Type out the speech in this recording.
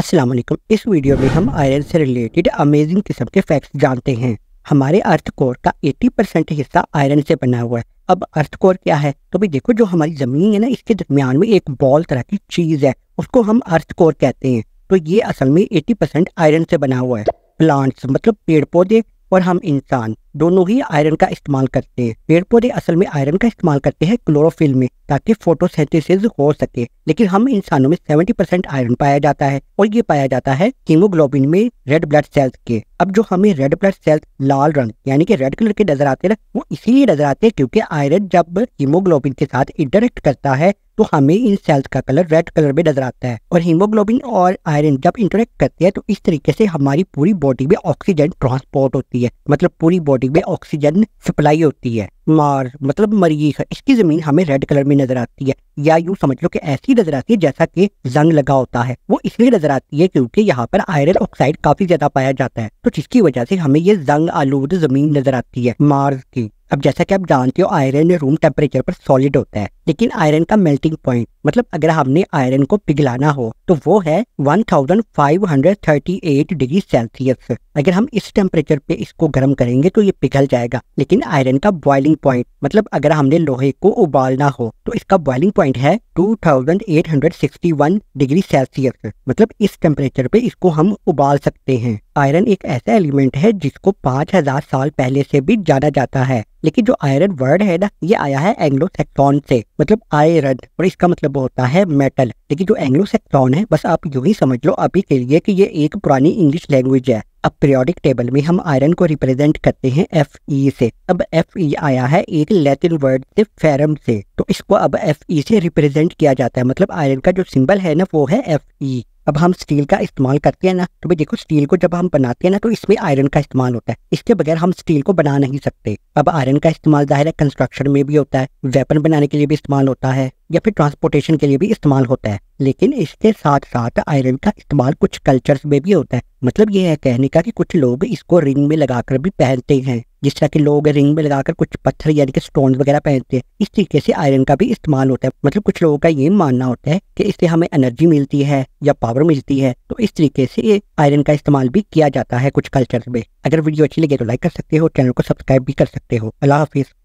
अस्सलाम वालेकुम इस वीडियो में हम आयरन से रिलेटेड अमेजिंग किस्म के फैक्ट्स जानते हैं हमारे अर्थ कोर का 80 परसेंट हिस्सा आयरन से बना हुआ है अब अर्थ कोर क्या है तो भाई देखो जो हमारी ज़मीन है ना इसके दरमियान में एक बॉल तरह की चीज़ है उसको हम अर्थ कोर कहते हैं तो ये असल में 80 परसेंट आयरन से बना हुआ है प्लांट्स मतलब पेड़ पौधे और हम इंसान दोनों ही आयरन का इस्तेमाल करते हैं पेड़ पौधे असल में आयरन का इस्तेमाल करते हैं क्लोरोफिल में ताकि फोटोसेंथेसिस हो सके लेकिन हम इंसानों में 70 परसेंट आयरन पाया जाता है और ये पाया जाता है हीमोग्लोबिन में रेड ब्लड सेल्स के अब जो हमें रेड ब्लड सेल्स लाल रंग यानी कि रेड कलर के नजर आते हैं वो इसीलिए नजर आते हैं क्योंकि आयरन जब हीमोग्लोबिन के साथ इंटरेक्ट करता है तो हमें इन सेल्स का कलर रेड कलर में नजर आता है और हीमोग्लोबिन और आयरन जब इंटरेक्ट करते हैं तो इस तरीके से हमारी पूरी बॉडी में ऑक्सीजन ट्रांसपोर्ट होती है मतलब पूरी बॉडी बॉडी में ऑक्सीजन सप्लाई होती है मार मतलब मरीख इसकी जमीन हमें रेड कलर में नजर आती है या यूं समझ लो कि ऐसी नजर आती है जैसा कि जंग लगा होता है वो इसलिए नजर आती है क्योंकि यहाँ पर आयरन ऑक्साइड काफी ज्यादा पाया जाता है तो जिसकी वजह से हमें ये जंग आलूद जमीन नजर आती है मार्स की अब जैसा कि आप जानते हो आयरन रूम टेम्परेचर पर सॉलिड होता है लेकिन आयरन का मेल्टिंग पॉइंट मतलब अगर हमने आयरन को पिघलाना हो तो वो है 1538 डिग्री सेल्सियस अगर हम इस टेम्परेचर पे इसको गर्म करेंगे तो ये पिघल जाएगा लेकिन आयरन का बॉइलिंग पॉइंट मतलब अगर हमने लोहे को उबालना हो तो इसका बॉइलिंग पॉइंट है 2861 डिग्री सेल्सियस मतलब इस टेम्परेचर पे इसको हम उबाल सकते हैं आयरन एक ऐसा एलिमेंट है जिसको 5000 साल पहले से भी जाना जाता है लेकिन जो आयरन वर्ड है ना ये आया है एंग्लो सेक्टोन से मतलब आयरन और इसका मतलब होता है मेटल लेकिन जो एंग्लो सेक्टोन है बस आप यू ही समझ लो अभी के लिए कि ये एक पुरानी इंग्लिश लैंग्वेज है अब पीरियोडिक टेबल में हम आयरन को रिप्रेजेंट करते हैं एफ ई e से अब एफ ई e आया है एक लैटिन वर्ड से फेरम से तो इसको अब एफ ई e से रिप्रेजेंट किया जाता है मतलब आयरन का जो सिंबल है ना वो है एफ ई अब हम स्टील का इस्तेमाल करते हैं ना तो भाई देखो स्टील को जब हम बनाते हैं ना तो इसमें आयरन का इस्तेमाल होता है इसके बगैर हम स्टील को बना नहीं सकते अब आयरन का इस्तेमाल जाहिर है कंस्ट्रक्शन में भी होता है वेपन बनाने के लिए भी इस्तेमाल होता है या फिर ट्रांसपोर्टेशन के लिए भी इस्तेमाल होता है लेकिन इसके साथ साथ आयरन का इस्तेमाल कुछ कल्चर्स में भी होता है मतलब ये है कहने का कि कुछ लोग इसको रिंग में लगाकर भी पहनते हैं जिस तरह के लोग रिंग में लगाकर कुछ पत्थर यानी कि स्टोन वगैरह पहनते हैं इस तरीके से आयरन का भी इस्तेमाल होता है मतलब कुछ लोगों का ये मानना होता है कि इससे हमें एनर्जी मिलती है या पावर मिलती है तो इस तरीके से ये आयरन का इस्तेमाल भी किया जाता है कुछ कल्चर में अगर वीडियो अच्छी लगे तो लाइक कर सकते हो चैनल को सब्सक्राइब भी कर सकते हो अल्लाह हाफिज